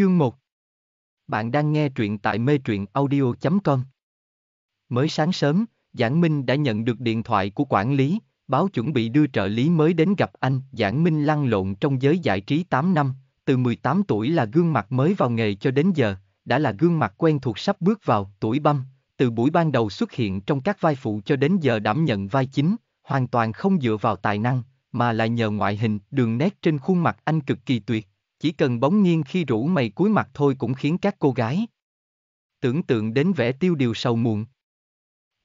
Chương 1 Bạn đang nghe truyện tại mê truyện audio.com Mới sáng sớm, Giảng Minh đã nhận được điện thoại của quản lý, báo chuẩn bị đưa trợ lý mới đến gặp anh. Giảng Minh lăn lộn trong giới giải trí 8 năm, từ 18 tuổi là gương mặt mới vào nghề cho đến giờ, đã là gương mặt quen thuộc sắp bước vào tuổi băm, từ buổi ban đầu xuất hiện trong các vai phụ cho đến giờ đảm nhận vai chính, hoàn toàn không dựa vào tài năng, mà là nhờ ngoại hình, đường nét trên khuôn mặt anh cực kỳ tuyệt chỉ cần bóng nghiêng khi rủ mày cúi mặt thôi cũng khiến các cô gái tưởng tượng đến vẻ tiêu điều sầu muộn.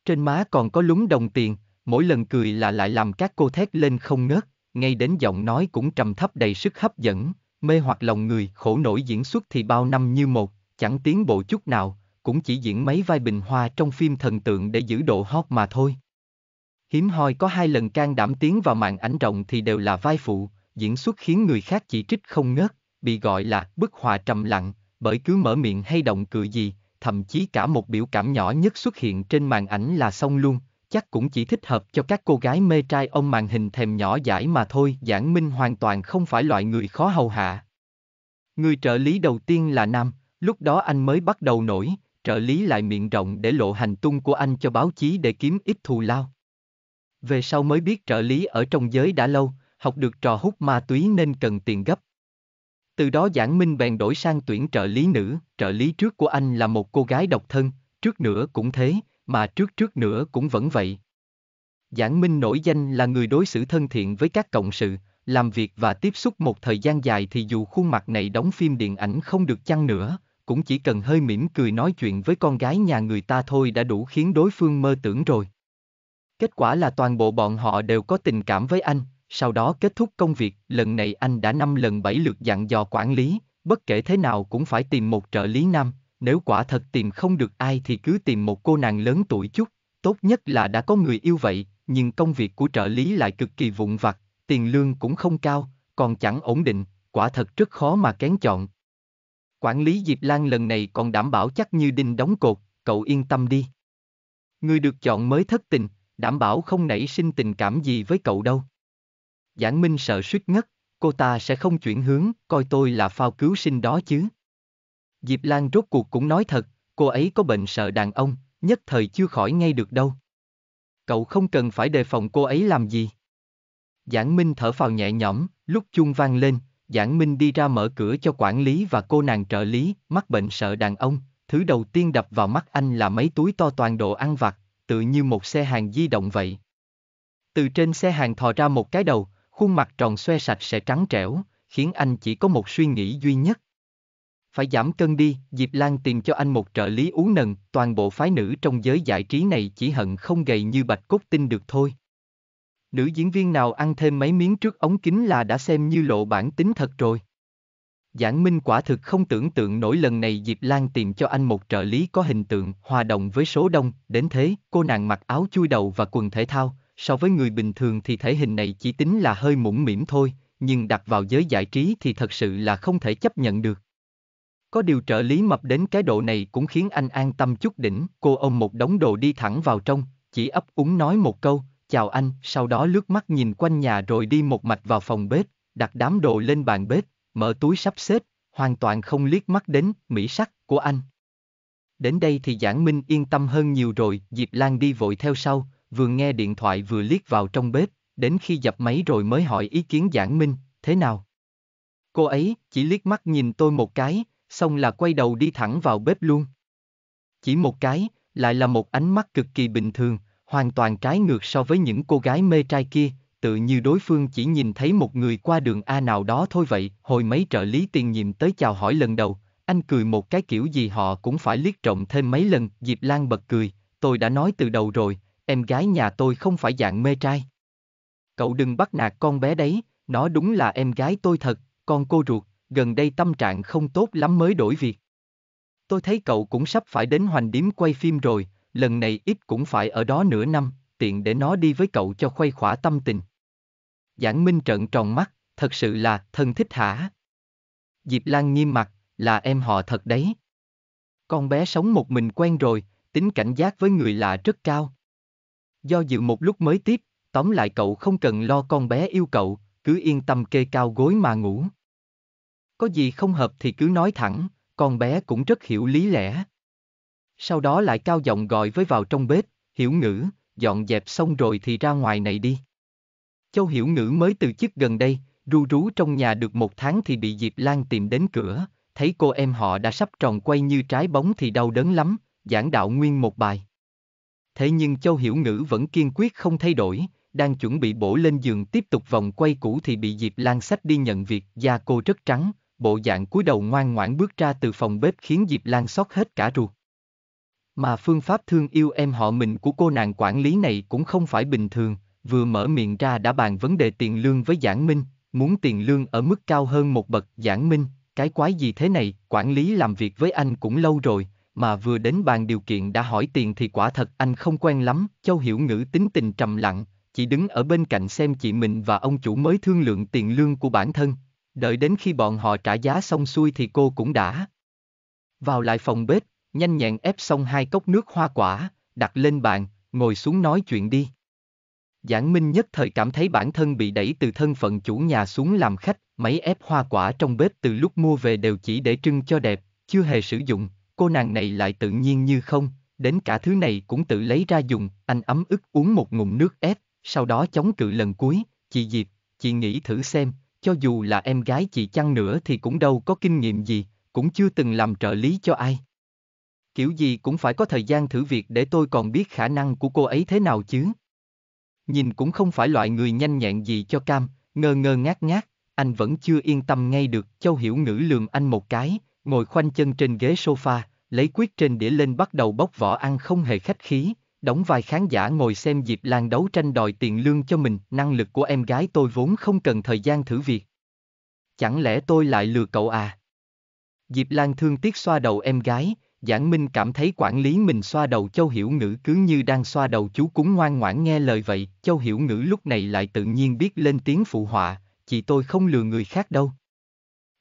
Trên má còn có lúng đồng tiền, mỗi lần cười là lại làm các cô thét lên không ngớt, ngay đến giọng nói cũng trầm thấp đầy sức hấp dẫn, mê hoặc lòng người, khổ nổi diễn xuất thì bao năm như một, chẳng tiến bộ chút nào, cũng chỉ diễn mấy vai bình hoa trong phim thần tượng để giữ độ hot mà thôi. Hiếm hoi có hai lần can đảm tiến vào màn ảnh rộng thì đều là vai phụ, diễn xuất khiến người khác chỉ trích không ngớt, bị gọi là bức họa trầm lặng, bởi cứ mở miệng hay động cự gì, thậm chí cả một biểu cảm nhỏ nhất xuất hiện trên màn ảnh là xong luôn, chắc cũng chỉ thích hợp cho các cô gái mê trai ông màn hình thèm nhỏ dãi mà thôi. Giảng Minh hoàn toàn không phải loại người khó hầu hạ. Người trợ lý đầu tiên là Nam, lúc đó anh mới bắt đầu nổi, trợ lý lại miệng rộng để lộ hành tung của anh cho báo chí để kiếm ít thù lao. Về sau mới biết trợ lý ở trong giới đã lâu, học được trò hút ma túy nên cần tiền gấp, từ đó Giảng Minh bèn đổi sang tuyển trợ lý nữ, trợ lý trước của anh là một cô gái độc thân, trước nữa cũng thế, mà trước trước nữa cũng vẫn vậy. Giảng Minh nổi danh là người đối xử thân thiện với các cộng sự, làm việc và tiếp xúc một thời gian dài thì dù khuôn mặt này đóng phim điện ảnh không được chăng nữa, cũng chỉ cần hơi mỉm cười nói chuyện với con gái nhà người ta thôi đã đủ khiến đối phương mơ tưởng rồi. Kết quả là toàn bộ bọn họ đều có tình cảm với anh, sau đó kết thúc công việc, lần này anh đã năm lần bảy lượt dặn dò quản lý, bất kể thế nào cũng phải tìm một trợ lý nam, nếu quả thật tìm không được ai thì cứ tìm một cô nàng lớn tuổi chút, tốt nhất là đã có người yêu vậy, nhưng công việc của trợ lý lại cực kỳ vụn vặt, tiền lương cũng không cao, còn chẳng ổn định, quả thật rất khó mà kén chọn. Quản lý Diệp Lan lần này còn đảm bảo chắc như đinh đóng cột, cậu yên tâm đi. Người được chọn mới thất tình, đảm bảo không nảy sinh tình cảm gì với cậu đâu. Giảng Minh sợ suýt ngất, cô ta sẽ không chuyển hướng, coi tôi là phao cứu sinh đó chứ. Diệp Lan rốt cuộc cũng nói thật, cô ấy có bệnh sợ đàn ông, nhất thời chưa khỏi ngay được đâu. Cậu không cần phải đề phòng cô ấy làm gì. Giảng Minh thở phào nhẹ nhõm, lúc chuông vang lên, Giảng Minh đi ra mở cửa cho quản lý và cô nàng trợ lý, mắc bệnh sợ đàn ông, thứ đầu tiên đập vào mắt anh là mấy túi to toàn đồ ăn vặt, tự như một xe hàng di động vậy. Từ trên xe hàng thò ra một cái đầu, Khuôn mặt tròn xoe sạch sẽ trắng trẻo, khiến anh chỉ có một suy nghĩ duy nhất. Phải giảm cân đi, Diệp Lan tìm cho anh một trợ lý uống nần, toàn bộ phái nữ trong giới giải trí này chỉ hận không gầy như bạch cốt tinh được thôi. Nữ diễn viên nào ăn thêm mấy miếng trước ống kính là đã xem như lộ bản tính thật rồi. Giảng Minh quả thực không tưởng tượng nổi lần này Diệp Lan tìm cho anh một trợ lý có hình tượng, hòa đồng với số đông, đến thế, cô nàng mặc áo chui đầu và quần thể thao, so với người bình thường thì thể hình này chỉ tính là hơi mũm mỉm thôi, nhưng đặt vào giới giải trí thì thật sự là không thể chấp nhận được. Có điều trợ lý mập đến cái độ này cũng khiến anh an tâm chút đỉnh, cô ông một đống đồ đi thẳng vào trong, chỉ ấp úng nói một câu, chào anh, sau đó lướt mắt nhìn quanh nhà rồi đi một mạch vào phòng bếp, đặt đám đồ lên bàn bếp, mở túi sắp xếp, hoàn toàn không liếc mắt đến mỹ sắc của anh. Đến đây thì Giảng Minh yên tâm hơn nhiều rồi, Diệp Lan đi vội theo sau, vừa nghe điện thoại vừa liếc vào trong bếp, đến khi dập máy rồi mới hỏi ý kiến giảng minh, thế nào? Cô ấy chỉ liếc mắt nhìn tôi một cái, xong là quay đầu đi thẳng vào bếp luôn. Chỉ một cái, lại là một ánh mắt cực kỳ bình thường, hoàn toàn trái ngược so với những cô gái mê trai kia, tự như đối phương chỉ nhìn thấy một người qua đường A nào đó thôi vậy, hồi mấy trợ lý tiền nhiệm tới chào hỏi lần đầu, anh cười một cái kiểu gì họ cũng phải liếc trộm thêm mấy lần, Diệp Lan bật cười, tôi đã nói từ đầu rồi, em gái nhà tôi không phải dạng mê trai. Cậu đừng bắt nạt con bé đấy, nó đúng là em gái tôi thật, con cô ruột, gần đây tâm trạng không tốt lắm mới đổi việc. Tôi thấy cậu cũng sắp phải đến hoành điếm quay phim rồi, lần này ít cũng phải ở đó nửa năm, tiện để nó đi với cậu cho khuây khỏa tâm tình. Giảng Minh trợn tròn mắt, thật sự là thân thích hả? Diệp Lan nghiêm mặt, là em họ thật đấy. Con bé sống một mình quen rồi, tính cảnh giác với người lạ rất cao do dự một lúc mới tiếp, tóm lại cậu không cần lo con bé yêu cậu, cứ yên tâm kê cao gối mà ngủ. Có gì không hợp thì cứ nói thẳng, con bé cũng rất hiểu lý lẽ. Sau đó lại cao giọng gọi với vào trong bếp, hiểu ngữ, dọn dẹp xong rồi thì ra ngoài này đi. Châu hiểu ngữ mới từ chức gần đây, ru rú trong nhà được một tháng thì bị Diệp Lan tìm đến cửa, thấy cô em họ đã sắp tròn quay như trái bóng thì đau đớn lắm, giảng đạo nguyên một bài thế nhưng Châu Hiểu Ngữ vẫn kiên quyết không thay đổi, đang chuẩn bị bổ lên giường tiếp tục vòng quay cũ thì bị Diệp Lan sách đi nhận việc, da cô rất trắng, bộ dạng cúi đầu ngoan ngoãn bước ra từ phòng bếp khiến Diệp Lan xót hết cả ruột. Mà phương pháp thương yêu em họ mình của cô nàng quản lý này cũng không phải bình thường, vừa mở miệng ra đã bàn vấn đề tiền lương với Giảng Minh, muốn tiền lương ở mức cao hơn một bậc Giảng Minh, cái quái gì thế này, quản lý làm việc với anh cũng lâu rồi, mà vừa đến bàn điều kiện đã hỏi tiền thì quả thật anh không quen lắm, Châu Hiểu Ngữ tính tình trầm lặng, chỉ đứng ở bên cạnh xem chị mình và ông chủ mới thương lượng tiền lương của bản thân, đợi đến khi bọn họ trả giá xong xuôi thì cô cũng đã. Vào lại phòng bếp, nhanh nhẹn ép xong hai cốc nước hoa quả, đặt lên bàn, ngồi xuống nói chuyện đi. Giảng Minh nhất thời cảm thấy bản thân bị đẩy từ thân phận chủ nhà xuống làm khách, mấy ép hoa quả trong bếp từ lúc mua về đều chỉ để trưng cho đẹp, chưa hề sử dụng, cô nàng này lại tự nhiên như không, đến cả thứ này cũng tự lấy ra dùng, anh ấm ức uống một ngụm nước ép, sau đó chống cự lần cuối, chị Diệp, chị nghĩ thử xem, cho dù là em gái chị chăng nữa thì cũng đâu có kinh nghiệm gì, cũng chưa từng làm trợ lý cho ai. Kiểu gì cũng phải có thời gian thử việc để tôi còn biết khả năng của cô ấy thế nào chứ. Nhìn cũng không phải loại người nhanh nhẹn gì cho cam, ngơ ngơ ngác ngác, anh vẫn chưa yên tâm ngay được, Châu Hiểu Ngữ lường anh một cái, ngồi khoanh chân trên ghế sofa, lấy quyết trên đĩa lên bắt đầu bóc vỏ ăn không hề khách khí, đóng vai khán giả ngồi xem Diệp Lan đấu tranh đòi tiền lương cho mình, năng lực của em gái tôi vốn không cần thời gian thử việc. Chẳng lẽ tôi lại lừa cậu à? Diệp Lan thương tiếc xoa đầu em gái, Giảng Minh cảm thấy quản lý mình xoa đầu Châu Hiểu Ngữ cứ như đang xoa đầu chú cúng ngoan ngoãn nghe lời vậy, Châu Hiểu Ngữ lúc này lại tự nhiên biết lên tiếng phụ họa, chị tôi không lừa người khác đâu.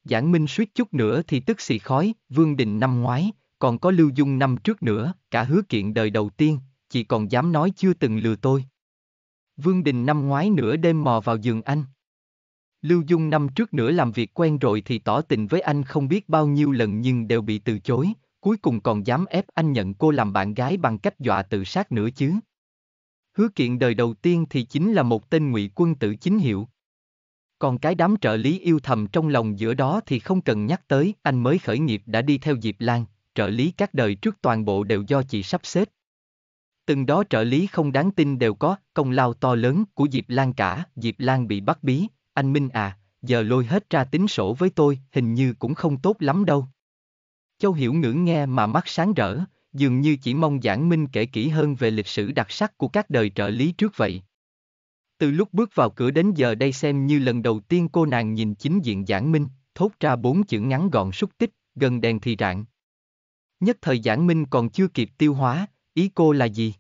Giảng Minh suýt chút nữa thì tức xì khói, Vương Đình năm ngoái, còn có Lưu Dung năm trước nữa, cả hứa kiện đời đầu tiên, chỉ còn dám nói chưa từng lừa tôi. Vương Đình năm ngoái nửa đêm mò vào giường anh. Lưu Dung năm trước nữa làm việc quen rồi thì tỏ tình với anh không biết bao nhiêu lần nhưng đều bị từ chối, cuối cùng còn dám ép anh nhận cô làm bạn gái bằng cách dọa tự sát nữa chứ. Hứa kiện đời đầu tiên thì chính là một tên ngụy quân tử chính hiệu, còn cái đám trợ lý yêu thầm trong lòng giữa đó thì không cần nhắc tới, anh mới khởi nghiệp đã đi theo Diệp Lan, trợ lý các đời trước toàn bộ đều do chị sắp xếp. Từng đó trợ lý không đáng tin đều có, công lao to lớn của Diệp Lan cả, Diệp Lan bị bắt bí, anh Minh à, giờ lôi hết ra tính sổ với tôi, hình như cũng không tốt lắm đâu. Châu Hiểu ngưỡng nghe mà mắt sáng rỡ, dường như chỉ mong Giảng Minh kể kỹ hơn về lịch sử đặc sắc của các đời trợ lý trước vậy. Từ lúc bước vào cửa đến giờ đây xem như lần đầu tiên cô nàng nhìn chính diện Giảng Minh, thốt ra bốn chữ ngắn gọn xúc tích, gần đèn thì rạng. Nhất thời Giảng Minh còn chưa kịp tiêu hóa, ý cô là gì?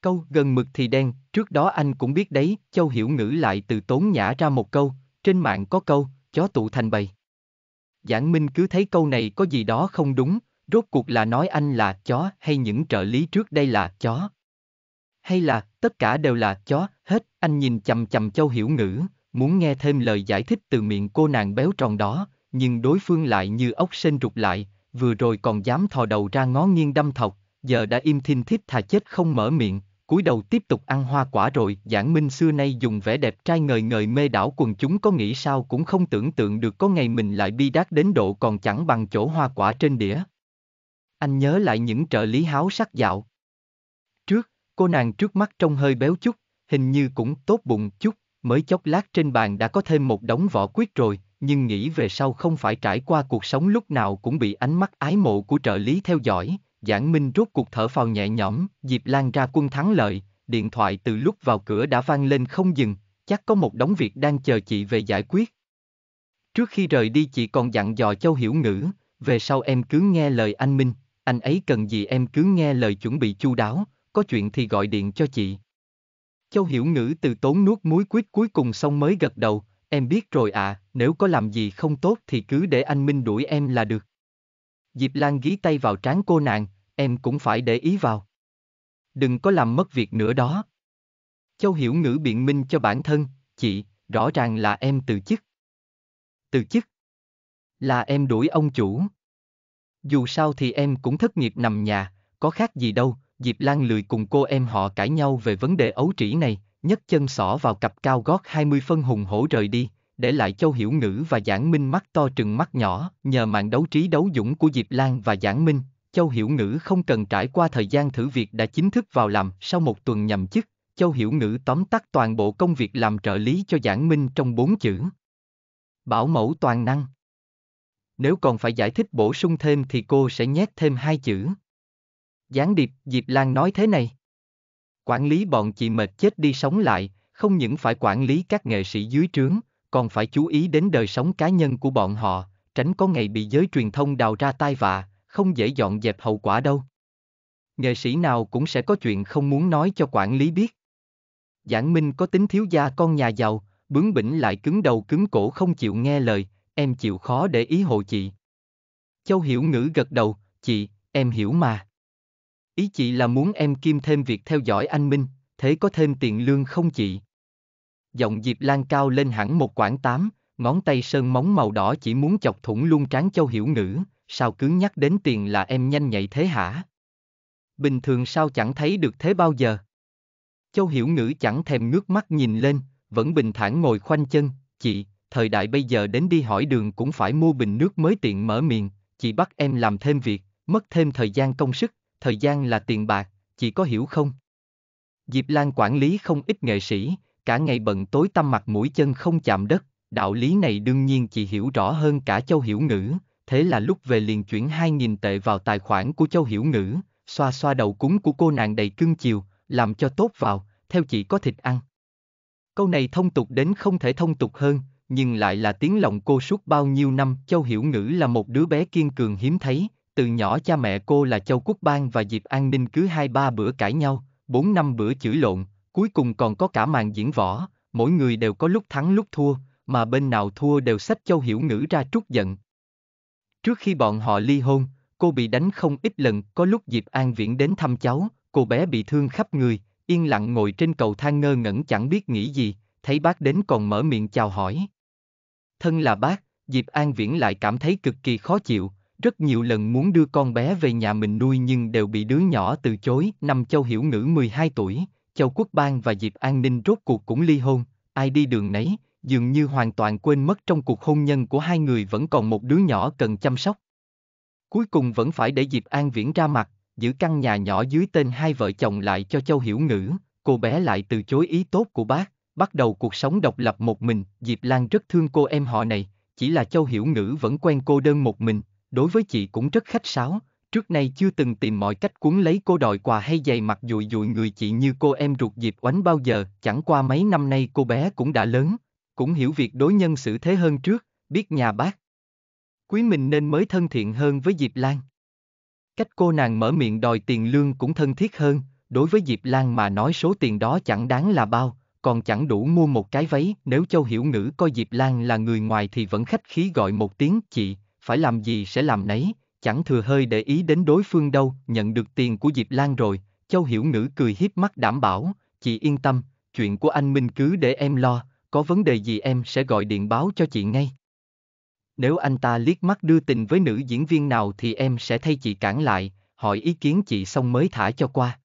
Câu gần mực thì đen, trước đó anh cũng biết đấy, Châu Hiểu Ngữ lại từ tốn nhả ra một câu, trên mạng có câu, chó tụ thành bầy. Giảng Minh cứ thấy câu này có gì đó không đúng, rốt cuộc là nói anh là chó hay những trợ lý trước đây là chó. Hay là tất cả đều là chó, hết, anh nhìn chầm chầm châu hiểu ngữ, muốn nghe thêm lời giải thích từ miệng cô nàng béo tròn đó, nhưng đối phương lại như ốc sên rụt lại, vừa rồi còn dám thò đầu ra ngó nghiêng đâm thọc, giờ đã im thinh thích thà chết không mở miệng, cúi đầu tiếp tục ăn hoa quả rồi. Giảng Minh xưa nay dùng vẻ đẹp trai ngời ngời mê đảo quần chúng có nghĩ sao cũng không tưởng tượng được có ngày mình lại bi đát đến độ còn chẳng bằng chỗ hoa quả trên đĩa. Anh nhớ lại những trợ lý háo sắc dạo. Cô nàng trước mắt trông hơi béo chút, hình như cũng tốt bụng chút, mới chốc lát trên bàn đã có thêm một đống võ quyết rồi, nhưng nghĩ về sau không phải trải qua cuộc sống lúc nào cũng bị ánh mắt ái mộ của trợ lý theo dõi, Giảng Minh rốt cuộc thở phào nhẹ nhõm, dịp Lan ra quân thắng lợi, điện thoại từ lúc vào cửa đã vang lên không dừng, chắc có một đống việc đang chờ chị về giải quyết. Trước khi rời đi chị còn dặn dò Châu Hiểu Ngữ, về sau em cứ nghe lời anh Minh, anh ấy cần gì em cứ nghe lời chuẩn bị chu đáo, có chuyện thì gọi điện cho chị. Châu Hiểu Ngữ từ tốn nuốt muối quýt cuối cùng xong mới gật đầu, em biết rồi ạ, à, nếu có làm gì không tốt thì cứ để anh Minh đuổi em là được. Diệp Lan ghi tay vào trán cô nàng, em cũng phải để ý vào. Đừng có làm mất việc nữa đó. Châu Hiểu Ngữ biện minh cho bản thân, chị, rõ ràng là em từ chức. Từ chức? Là em đuổi ông chủ. Dù sao thì em cũng thất nghiệp nằm nhà, có khác gì đâu, Diệp Lan lười cùng cô em họ cãi nhau về vấn đề ấu trĩ này, nhấc chân xỏ vào cặp cao gót 20 phân hùng hổ rời đi, để lại Châu Hiểu Ngữ và Giảng Minh mắt to trừng mắt nhỏ, nhờ mạng đấu trí đấu dũng của Diệp Lan và Giảng Minh, Châu Hiểu Ngữ không cần trải qua thời gian thử việc đã chính thức vào làm sau một tuần nhậm chức, Châu Hiểu Ngữ tóm tắt toàn bộ công việc làm trợ lý cho Giảng Minh trong bốn chữ. Bảo mẫu toàn năng. Nếu còn phải giải thích bổ sung thêm thì cô sẽ nhét thêm hai chữ gián điệp, Diệp Lan nói thế này. Quản lý bọn chị mệt chết đi sống lại, không những phải quản lý các nghệ sĩ dưới trướng, còn phải chú ý đến đời sống cá nhân của bọn họ, tránh có ngày bị giới truyền thông đào ra tai vạ, không dễ dọn dẹp hậu quả đâu. Nghệ sĩ nào cũng sẽ có chuyện không muốn nói cho quản lý biết. Giảng Minh có tính thiếu gia con nhà giàu, bướng bỉnh lại cứng đầu cứng cổ không chịu nghe lời, em chịu khó để ý hộ chị. Châu Hiểu Ngữ gật đầu, chị, em hiểu mà. Ý chị là muốn em kim thêm việc theo dõi anh Minh, thế có thêm tiền lương không chị? Giọng Diệp Lan cao lên hẳn một quảng tám, ngón tay sơn móng màu đỏ chỉ muốn chọc thủng luôn trán châu hiểu ngữ, sao cứ nhắc đến tiền là em nhanh nhạy thế hả? Bình thường sao chẳng thấy được thế bao giờ? Châu hiểu ngữ chẳng thèm ngước mắt nhìn lên, vẫn bình thản ngồi khoanh chân, chị, thời đại bây giờ đến đi hỏi đường cũng phải mua bình nước mới tiện mở miệng, chị bắt em làm thêm việc, mất thêm thời gian công sức, thời gian là tiền bạc, chỉ có hiểu không? Diệp Lan quản lý không ít nghệ sĩ, cả ngày bận tối tăm mặt mũi chân không chạm đất, đạo lý này đương nhiên chị hiểu rõ hơn cả Châu Hiểu Ngữ, thế là lúc về liền chuyển 2.000 tệ vào tài khoản của Châu Hiểu Ngữ, xoa xoa đầu cúng của cô nàng đầy cưng chiều, làm cho tốt vào, theo chị có thịt ăn. Câu này thông tục đến không thể thông tục hơn, nhưng lại là tiếng lòng cô suốt bao nhiêu năm. Châu Hiểu Ngữ là một đứa bé kiên cường hiếm thấy, từ nhỏ cha mẹ cô là Châu Quốc Bang và Diệp An Ninh cứ hai ba bữa cãi nhau, bốn năm bữa chửi lộn, cuối cùng còn có cả màn diễn võ, mỗi người đều có lúc thắng lúc thua, mà bên nào thua đều sách Châu Hiểu Ngữ ra trút giận. Trước khi bọn họ ly hôn, cô bị đánh không ít lần, có lúc Diệp An Viễn đến thăm cháu, cô bé bị thương khắp người, yên lặng ngồi trên cầu thang ngơ ngẩn chẳng biết nghĩ gì, thấy bác đến còn mở miệng chào hỏi. Thân là bác, Diệp An Viễn lại cảm thấy cực kỳ khó chịu, rất nhiều lần muốn đưa con bé về nhà mình nuôi nhưng đều bị đứa nhỏ từ chối. Năm Châu Hiểu Ngữ 12 tuổi, Châu Quốc Bang và Diệp An Ninh rốt cuộc cũng ly hôn, ai đi đường nấy, dường như hoàn toàn quên mất trong cuộc hôn nhân của hai người vẫn còn một đứa nhỏ cần chăm sóc. Cuối cùng vẫn phải để Diệp An Viễn ra mặt, giữ căn nhà nhỏ dưới tên hai vợ chồng lại cho Châu Hiểu Ngữ, cô bé lại từ chối ý tốt của bác, bắt đầu cuộc sống độc lập một mình, Diệp Lan rất thương cô em họ này, chỉ là Châu Hiểu Ngữ vẫn quen cô đơn một mình, đối với chị cũng rất khách sáo, trước nay chưa từng tìm mọi cách cuốn lấy cô đòi quà hay giày mặt dụi dụi người chị như cô em ruột dịp oánh bao giờ, chẳng qua mấy năm nay cô bé cũng đã lớn, cũng hiểu việc đối nhân xử thế hơn trước, biết nhà bác. Quý mình nên mới thân thiện hơn với Diệp Lan. Cách cô nàng mở miệng đòi tiền lương cũng thân thiết hơn, đối với Diệp Lan mà nói số tiền đó chẳng đáng là bao, còn chẳng đủ mua một cái váy, nếu Châu Hiểu Ngữ coi Diệp Lan là người ngoài thì vẫn khách khí gọi một tiếng chị, phải làm gì sẽ làm nấy, chẳng thừa hơi để ý đến đối phương đâu, nhận được tiền của Diệp Lan rồi, Châu Hiểu Ngữ cười hiếp mắt đảm bảo, chị yên tâm, chuyện của anh Minh cứ để em lo, có vấn đề gì em sẽ gọi điện báo cho chị ngay. Nếu anh ta liếc mắt đưa tình với nữ diễn viên nào thì em sẽ thay chị cản lại, hỏi ý kiến chị xong mới thả cho qua.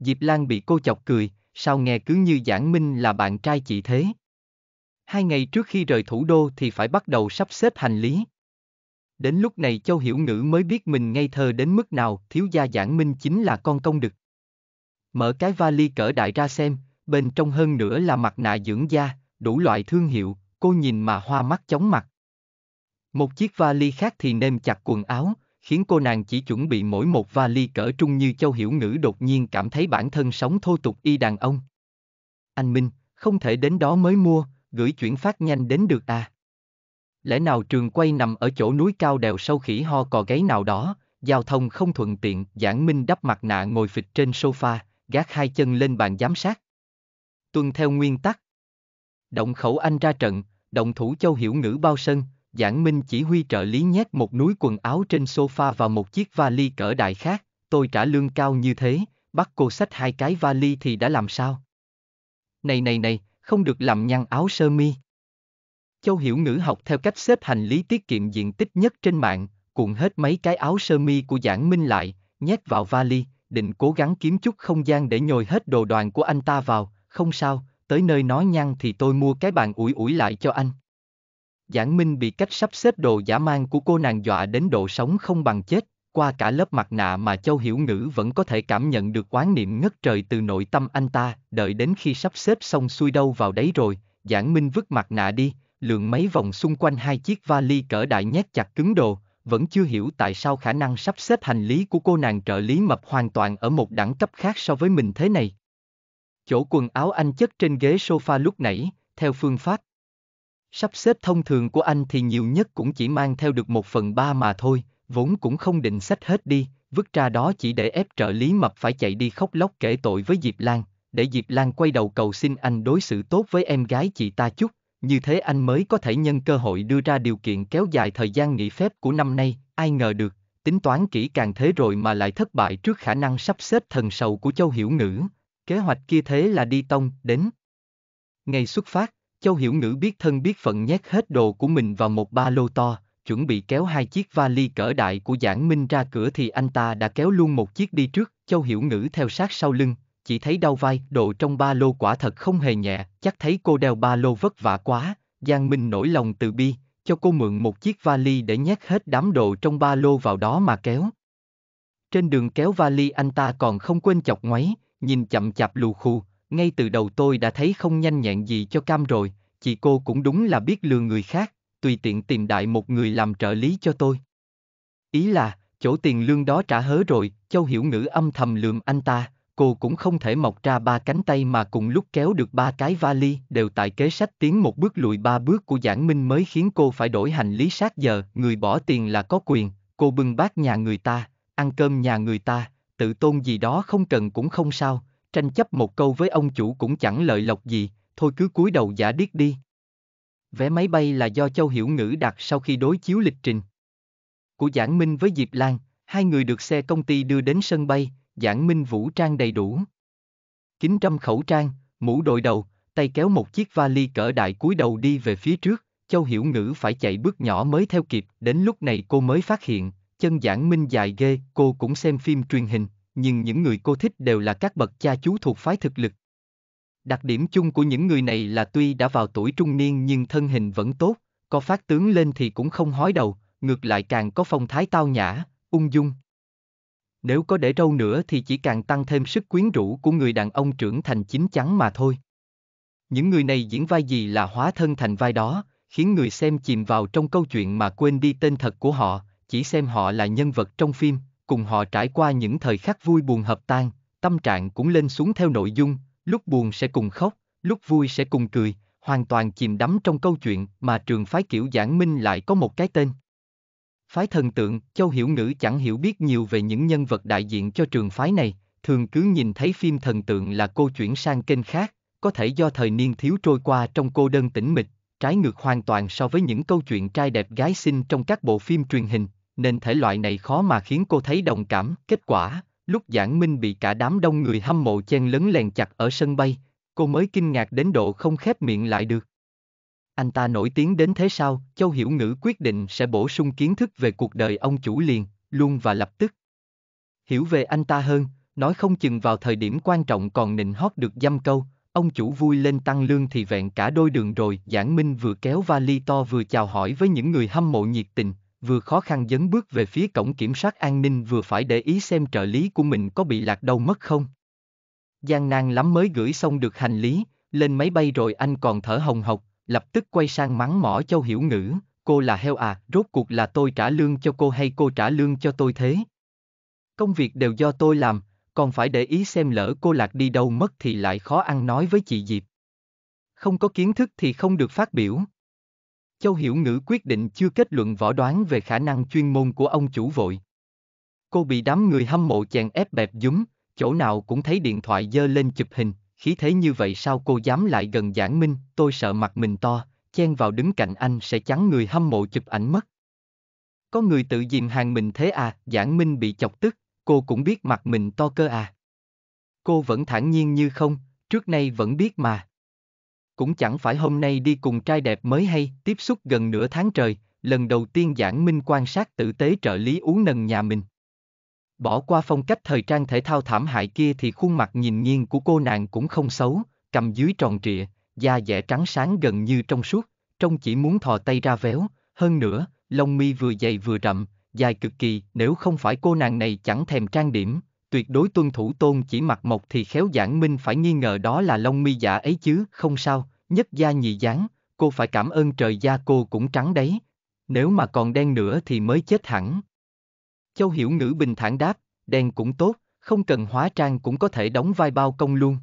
Diệp Lan bị cô chọc cười, sao nghe cứ như Giảng Minh là bạn trai chị thế? Hai ngày trước khi rời thủ đô thì phải bắt đầu sắp xếp hành lý. Đến lúc này Châu Hiểu Ngữ mới biết mình ngây thơ đến mức nào, thiếu gia Giảng Minh chính là con công đực. Mở cái vali cỡ đại ra xem, bên trong hơn nữa là mặt nạ dưỡng da, đủ loại thương hiệu, cô nhìn mà hoa mắt chóng mặt. Một chiếc vali khác thì nêm chặt quần áo, khiến cô nàng chỉ chuẩn bị mỗi một vali cỡ trung như Châu Hiểu Ngữ đột nhiên cảm thấy bản thân sống thô tục y đàn ông. Anh Minh, không thể đến đó mới mua, gửi chuyển phát nhanh đến được à? Lẽ nào trường quay nằm ở chỗ núi cao đèo sâu khỉ ho cò gáy nào đó, giao thông không thuận tiện, Giảng Minh đắp mặt nạ ngồi phịch trên sofa, gác hai chân lên bàn giám sát. Tuân theo nguyên tắc. Động khẩu anh ra trận, động thủ châu hiểu ngữ bao sân, Giảng Minh chỉ huy trợ lý nhét một núi quần áo trên sofa vào một chiếc vali cỡ đại khác, tôi trả lương cao như thế, bắt cô xách hai cái vali thì đã làm sao? Này này này, không được làm nhăn áo sơ mi. Châu Hiểu Ngữ học theo cách xếp hành lý tiết kiệm diện tích nhất trên mạng, cuộn hết mấy cái áo sơ mi của Giảng Minh lại, nhét vào vali, định cố gắng kiếm chút không gian để nhồi hết đồ đoàn của anh ta vào, không sao, tới nơi nói nhăn thì tôi mua cái bàn ủi ủi lại cho anh. Giảng Minh bị cách sắp xếp đồ giả mang của cô nàng dọa đến độ sống không bằng chết, qua cả lớp mặt nạ mà Châu Hiểu Ngữ vẫn có thể cảm nhận được quán niệm ngất trời từ nội tâm anh ta, đợi đến khi sắp xếp xong xuôi đâu vào đấy rồi, Giảng Minh vứt mặt nạ đi, lượng mấy vòng xung quanh hai chiếc vali cỡ đại nhét chặt cứng đồ, vẫn chưa hiểu tại sao khả năng sắp xếp hành lý của cô nàng trợ lý mập hoàn toàn ở một đẳng cấp khác so với mình thế này. Chỗ quần áo anh chất trên ghế sofa lúc nãy, theo phương pháp. Sắp xếp thông thường của anh thì nhiều nhất cũng chỉ mang theo được một phần ba mà thôi, vốn cũng không định sách hết đi, vứt ra đó chỉ để ép trợ lý mập phải chạy đi khóc lóc kể tội với Diệp Lan, để Diệp Lan quay đầu cầu xin anh đối xử tốt với em gái chị ta chút, như thế anh mới có thể nhân cơ hội đưa ra điều kiện kéo dài thời gian nghỉ phép của năm nay, ai ngờ được, tính toán kỹ càng thế rồi mà lại thất bại trước khả năng sắp xếp thần sầu của Châu Hiểu Ngữ, kế hoạch kia thế là đi tông, đến. Ngày xuất phát, Châu Hiểu Ngữ biết thân biết phận nhét hết đồ của mình vào một ba lô to, chuẩn bị kéo hai chiếc vali cỡ đại của Giảng Minh ra cửa thì anh ta đã kéo luôn một chiếc đi trước, Châu Hiểu Ngữ theo sát sau lưng, chỉ thấy đau vai, độ trong ba lô quả thật không hề nhẹ, chắc thấy cô đeo ba lô vất vả quá, Giang Minh nổi lòng từ bi, cho cô mượn một chiếc vali để nhét hết đám đồ trong ba lô vào đó mà kéo. Trên đường kéo vali anh ta còn không quên chọc ngoáy, nhìn chậm chạp lù khu, ngay từ đầu tôi đã thấy không nhanh nhẹn gì cho cam rồi, chị cô cũng đúng là biết lừa người khác, tùy tiện tìm đại một người làm trợ lý cho tôi. Ý là, chỗ tiền lương đó trả hớ rồi, Châu Hiểu Ngữ âm thầm lườm anh ta, cô cũng không thể mọc ra ba cánh tay mà cùng lúc kéo được ba cái vali đều tại kế sách tiến một bước lùi ba bước của Giảng Minh mới khiến cô phải đổi hành lý sát giờ, người bỏ tiền là có quyền, cô bưng bát nhà người ta, ăn cơm nhà người ta, tự tôn gì đó không cần cũng không sao, tranh chấp một câu với ông chủ cũng chẳng lợi lộc gì, thôi cứ cúi đầu giả điếc đi. Vé máy bay là do Châu Hiểu Ngữ đặt sau khi đối chiếu lịch trình. Của Giảng Minh với Diệp Lan, hai người được xe công ty đưa đến sân bay, Giảng Minh Vũ trang đầy đủ. Kính trăm khẩu trang, mũ đội đầu, tay kéo một chiếc vali cỡ đại cúi đầu đi về phía trước, Châu Hiểu Ngữ phải chạy bước nhỏ mới theo kịp, đến lúc này cô mới phát hiện, chân giảng minh dài ghê, cô cũng xem phim truyền hình, nhưng những người cô thích đều là các bậc cha chú thuộc phái thực lực. Đặc điểm chung của những người này là tuy đã vào tuổi trung niên nhưng thân hình vẫn tốt, có phát tướng lên thì cũng không hói đầu, ngược lại càng có phong thái tao nhã, ung dung nếu có để râu nữa thì chỉ càng tăng thêm sức quyến rũ của người đàn ông trưởng thành chín chắn mà thôi. Những người này diễn vai gì là hóa thân thành vai đó, khiến người xem chìm vào trong câu chuyện mà quên đi tên thật của họ, chỉ xem họ là nhân vật trong phim, cùng họ trải qua những thời khắc vui buồn hợp tan, tâm trạng cũng lên xuống theo nội dung, lúc buồn sẽ cùng khóc, lúc vui sẽ cùng cười, hoàn toàn chìm đắm trong câu chuyện mà trường phái kiểu giảng minh lại có một cái tên phái thần tượng, Châu Hiểu Ngữ chẳng hiểu biết nhiều về những nhân vật đại diện cho trường phái này, thường cứ nhìn thấy phim thần tượng là cô chuyển sang kênh khác, có thể do thời niên thiếu trôi qua trong cô đơn tĩnh mịch, trái ngược hoàn toàn so với những câu chuyện trai đẹp gái xinh trong các bộ phim truyền hình, nên thể loại này khó mà khiến cô thấy đồng cảm. Kết quả, lúc Giảng Minh bị cả đám đông người hâm mộ chen lấn lèn chặt ở sân bay, cô mới kinh ngạc đến độ không khép miệng lại được. Anh ta nổi tiếng đến thế sao, Châu Hiểu Ngữ quyết định sẽ bổ sung kiến thức về cuộc đời ông chủ liền, luôn và lập tức. Hiểu về anh ta hơn, nói không chừng vào thời điểm quan trọng còn nịnh hót được dăm câu, ông chủ vui lên tăng lương thì vẹn cả đôi đường rồi. Giảng Minh vừa kéo vali to vừa chào hỏi với những người hâm mộ nhiệt tình, vừa khó khăn dấn bước về phía cổng kiểm soát an ninh vừa phải để ý xem trợ lý của mình có bị lạc đâu mất không. Gian nan lắm mới gửi xong được hành lý, lên máy bay rồi anh còn thở hồng hộc, lập tức quay sang mắng mỏ Châu Hiểu Ngữ, cô là heo à, rốt cuộc là tôi trả lương cho cô hay cô trả lương cho tôi thế? Công việc đều do tôi làm, còn phải để ý xem lỡ cô lạc đi đâu mất thì lại khó ăn nói với chị Diệp. Không có kiến thức thì không được phát biểu. Châu Hiểu Ngữ quyết định chưa kết luận võ đoán về khả năng chuyên môn của ông chủ vội. Cô bị đám người hâm mộ chèn ép bẹp dúm, chỗ nào cũng thấy điện thoại giơ lên chụp hình, khí thế như vậy sao cô dám lại gần Giảng Minh, tôi sợ mặt mình to, chen vào đứng cạnh anh sẽ chắn người hâm mộ chụp ảnh mất. Có người tự dìm hàng mình thế à, Giảng Minh bị chọc tức, cô cũng biết mặt mình to cơ à. Cô vẫn thản nhiên như không, trước nay vẫn biết mà. Cũng chẳng phải hôm nay đi cùng trai đẹp mới hay, tiếp xúc gần nửa tháng trời, lần đầu tiên Giảng Minh quan sát tử tế trợ lý uống nần nhà mình. Bỏ qua phong cách thời trang thể thao thảm hại kia thì khuôn mặt nhìn nghiêng của cô nàng cũng không xấu, cầm dưới tròn trịa, da dẻ trắng sáng gần như trong suốt, trông chỉ muốn thò tay ra véo, hơn nữa, lông mi vừa dày vừa rậm, dài cực kỳ, nếu không phải cô nàng này chẳng thèm trang điểm, tuyệt đối tuân thủ tôn chỉ mặt mộc thì khéo giảng minh phải nghi ngờ đó là lông mi giả ấy chứ, không sao, nhất gia nhị dáng, cô phải cảm ơn trời da cô cũng trắng đấy. Nếu mà còn đen nữa thì mới chết hẳn. Châu Hiểu Ngữ bình thản đáp, đen cũng tốt, không cần hóa trang cũng có thể đóng vai bao công luôn.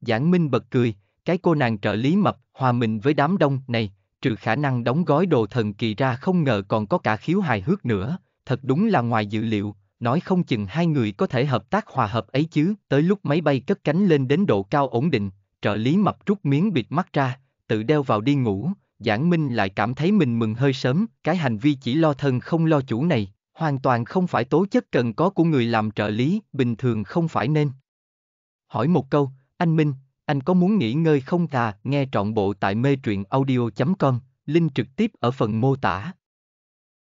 Giảng Minh bật cười, cái cô nàng trợ lý mập, hòa mình với đám đông này, trừ khả năng đóng gói đồ thần kỳ ra không ngờ còn có cả khiếu hài hước nữa, thật đúng là ngoài dự liệu, nói không chừng hai người có thể hợp tác hòa hợp ấy chứ, tới lúc máy bay cất cánh lên đến độ cao ổn định, trợ lý mập rút miếng bịt mắt ra, tự đeo vào đi ngủ, Giảng Minh lại cảm thấy mình mừng hơi sớm, cái hành vi chỉ lo thân không lo chủ này, hoàn toàn không phải tố chất cần có của người làm trợ lý, bình thường không phải nên. Hỏi một câu, anh Minh, anh có muốn nghỉ ngơi không thà, nghe trọn bộ tại mê truyện audio.com, link trực tiếp ở phần mô tả.